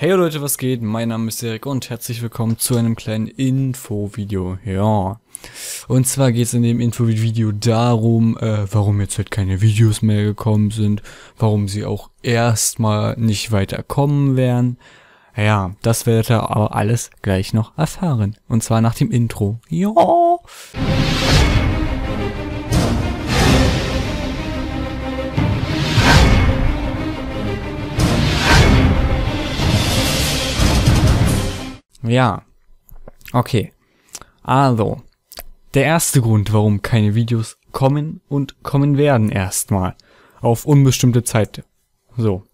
Hey Leute, was geht? Mein Name ist Erik und herzlich willkommen zu einem kleinen Info-Video. Ja. Und zwar geht es in dem Info-Video darum, äh, warum jetzt halt keine Videos mehr gekommen sind, warum sie auch erstmal nicht weiterkommen werden. Ja, das werdet ihr aber alles gleich noch erfahren. Und zwar nach dem Intro. Ja. Ja. Okay. Also, der erste Grund, warum keine Videos kommen und kommen werden erstmal. Auf unbestimmte Zeit. So.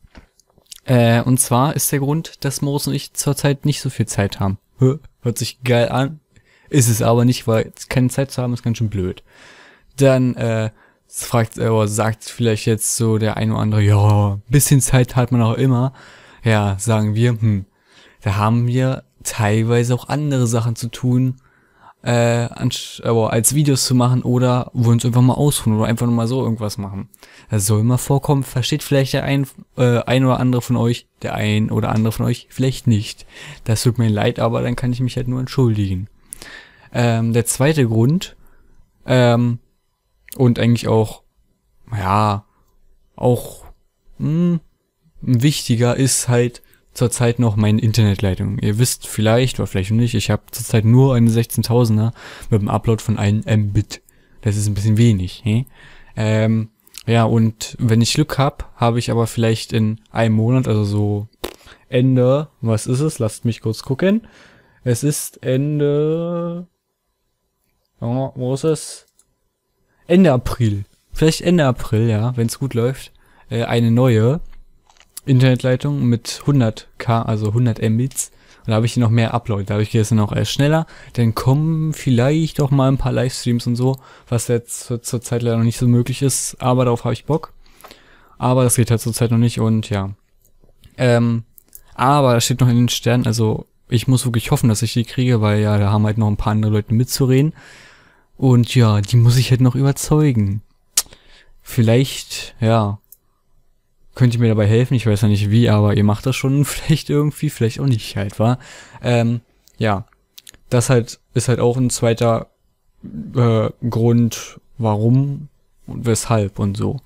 Äh, und zwar ist der Grund, dass Moritz und ich zurzeit nicht so viel Zeit haben. Hört sich geil an. Ist es aber nicht, weil keine Zeit zu haben ist ganz schön blöd. Dann, äh, fragt, äh, oder sagt vielleicht jetzt so der ein oder andere, ja, bisschen Zeit hat man auch immer. Ja, sagen wir, hm, da haben wir teilweise auch andere Sachen zu tun, äh, als Videos zu machen oder wollen es einfach mal ausruhen oder einfach nur mal so irgendwas machen. Das soll mal vorkommen, versteht vielleicht der ein, äh, ein oder andere von euch, der ein oder andere von euch vielleicht nicht. Das tut mir leid, aber dann kann ich mich halt nur entschuldigen. Ähm, der zweite Grund, ähm, und eigentlich auch, ja, auch mh, hm, wichtiger ist halt, zurzeit noch meine Internetleitung. Ihr wisst vielleicht, oder vielleicht nicht, ich habe zurzeit nur eine 16.000er mit einem Upload von 1 Mbit. Das ist ein bisschen wenig. Hm? Ähm, ja, und wenn ich Glück hab, habe ich aber vielleicht in einem Monat, also so Ende, was ist es? Lasst mich kurz gucken. Es ist Ende... Oh, wo ist es? Ende April. Vielleicht Ende April, ja, wenn es gut läuft. Äh, eine neue Internetleitung mit 100k, also 100 Mbits. Und da habe ich hier noch mehr Upload. Dadurch geht es dann auch erst schneller. Dann kommen vielleicht auch mal ein paar Livestreams und so, was jetzt zur, zur Zeit leider noch nicht so möglich ist. Aber darauf habe ich Bock. Aber das geht halt zurzeit noch nicht und ja. Ähm, aber das steht noch in den Sternen. Also ich muss wirklich hoffen, dass ich die kriege, weil ja, da haben halt noch ein paar andere Leute mitzureden. Und ja, die muss ich halt noch überzeugen. Vielleicht, ja, könnt ihr mir dabei helfen. Ich weiß ja nicht wie, aber ihr macht das schon vielleicht irgendwie, vielleicht auch nicht halt, war. Ähm, ja, das halt ist halt auch ein zweiter äh, Grund, warum und weshalb und so.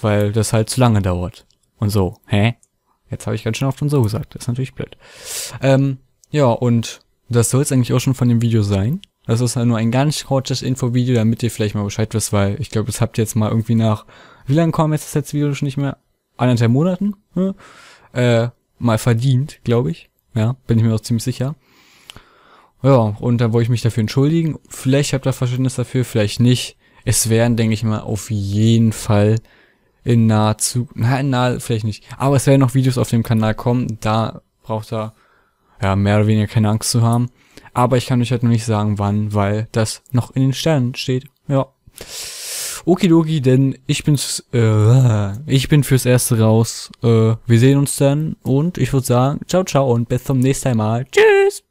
Weil das halt zu lange dauert. Und so, hä? Jetzt habe ich ganz schön oft und so gesagt. Das ist natürlich blöd. Ähm, ja, und das soll es eigentlich auch schon von dem Video sein. Das ist halt nur ein ganz kurzes Infovideo, damit ihr vielleicht mal Bescheid wisst, weil ich glaube, das habt ihr jetzt mal irgendwie nach... Wie lange kommen jetzt das letzte Video schon nicht mehr? anderthalb Monaten hm, äh, mal verdient, glaube ich. Ja, bin ich mir auch ziemlich sicher. Ja, und dann wollte ich mich dafür entschuldigen. Vielleicht habt ihr Verständnis dafür, vielleicht nicht. Es werden, denke ich mal, auf jeden Fall in naher Zukunft, na, in vielleicht nicht. Aber es werden noch Videos auf dem Kanal kommen. Da braucht ihr ja, mehr oder weniger keine Angst zu haben. Aber ich kann euch halt noch nicht sagen, wann, weil das noch in den Sternen steht. Ja. Okidoki, denn ich bin's, äh, ich bin fürs Erste raus. Äh, wir sehen uns dann und ich würde sagen, ciao, ciao und bis zum nächsten Mal. Tschüss!